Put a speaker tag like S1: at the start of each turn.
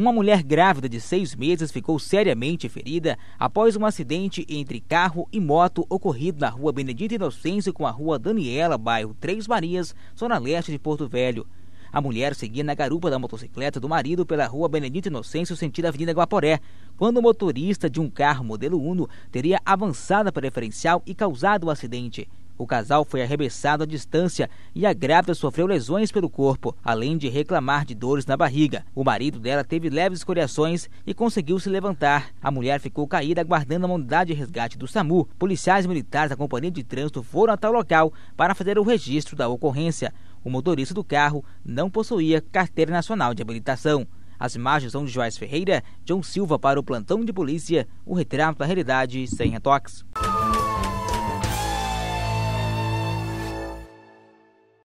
S1: Uma mulher grávida de seis meses ficou seriamente ferida após um acidente entre carro e moto ocorrido na rua Benedito Inocêncio com a rua Daniela, bairro Três Marias, zona leste de Porto Velho. A mulher seguia na garupa da motocicleta do marido pela rua Benedito Inocêncio, sentido Avenida Guaporé, quando o motorista de um carro modelo Uno teria avançado a preferencial e causado o acidente. O casal foi arremessado à distância e a grávida sofreu lesões pelo corpo, além de reclamar de dores na barriga. O marido dela teve leves escoriações e conseguiu se levantar. A mulher ficou caída aguardando a unidade de resgate do SAMU. Policiais militares da Companhia de Trânsito foram até o local para fazer o registro da ocorrência. O motorista do carro não possuía carteira nacional de habilitação. As imagens são de Joás Ferreira, John Silva para o plantão de polícia, o retrato da realidade sem retoques.